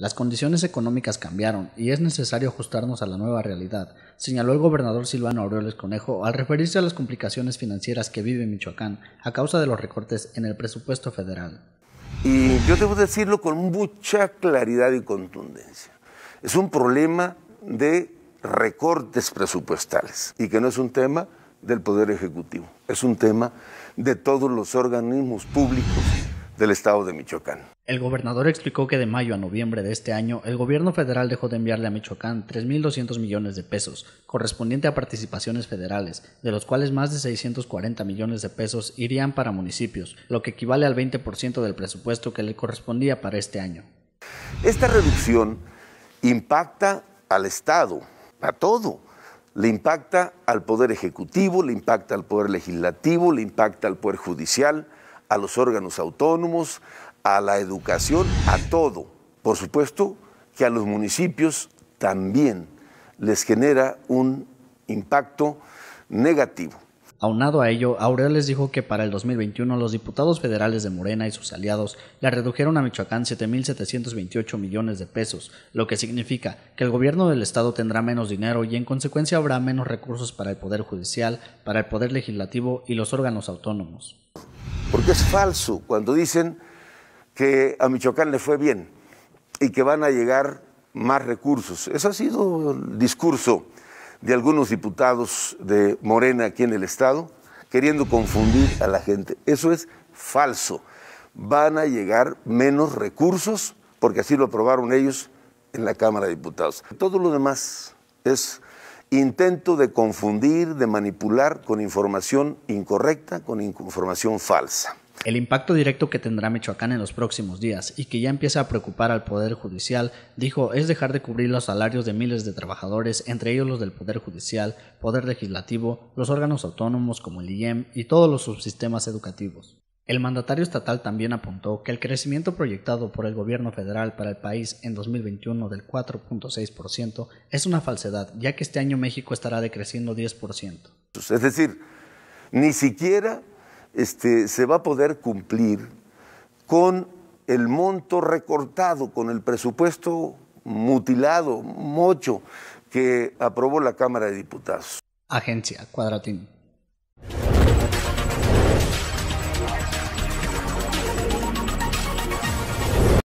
Las condiciones económicas cambiaron y es necesario ajustarnos a la nueva realidad, señaló el gobernador Silvano Aureoles Conejo al referirse a las complicaciones financieras que vive Michoacán a causa de los recortes en el presupuesto federal. Y yo debo decirlo con mucha claridad y contundencia. Es un problema de recortes presupuestales y que no es un tema del Poder Ejecutivo, es un tema de todos los organismos públicos del Estado de Michoacán. El gobernador explicó que de mayo a noviembre de este año, el gobierno federal dejó de enviarle a Michoacán 3.200 millones de pesos, correspondiente a participaciones federales, de los cuales más de 640 millones de pesos irían para municipios, lo que equivale al 20% del presupuesto que le correspondía para este año. Esta reducción impacta al Estado, a todo. Le impacta al Poder Ejecutivo, le impacta al Poder Legislativo, le impacta al Poder Judicial, a los órganos autónomos, a la educación, a todo. Por supuesto que a los municipios también les genera un impacto negativo. Aunado a ello, Aurel les dijo que para el 2021 los diputados federales de Morena y sus aliados le redujeron a Michoacán 7.728 millones de pesos, lo que significa que el gobierno del Estado tendrá menos dinero y en consecuencia habrá menos recursos para el Poder Judicial, para el Poder Legislativo y los órganos autónomos. Porque es falso cuando dicen que a Michoacán le fue bien y que van a llegar más recursos. Eso ha sido el discurso de algunos diputados de Morena aquí en el Estado, queriendo confundir a la gente. Eso es falso. Van a llegar menos recursos, porque así lo aprobaron ellos en la Cámara de Diputados. Todo lo demás es intento de confundir, de manipular con información incorrecta, con información falsa. El impacto directo que tendrá Michoacán en los próximos días y que ya empieza a preocupar al Poder Judicial, dijo, es dejar de cubrir los salarios de miles de trabajadores, entre ellos los del Poder Judicial, Poder Legislativo, los órganos autónomos como el IEM y todos los subsistemas educativos. El mandatario estatal también apuntó que el crecimiento proyectado por el gobierno federal para el país en 2021 del 4.6% es una falsedad, ya que este año México estará decreciendo 10%. Es decir, ni siquiera este, se va a poder cumplir con el monto recortado, con el presupuesto mutilado, mocho, que aprobó la Cámara de Diputados. Agencia Cuadratín.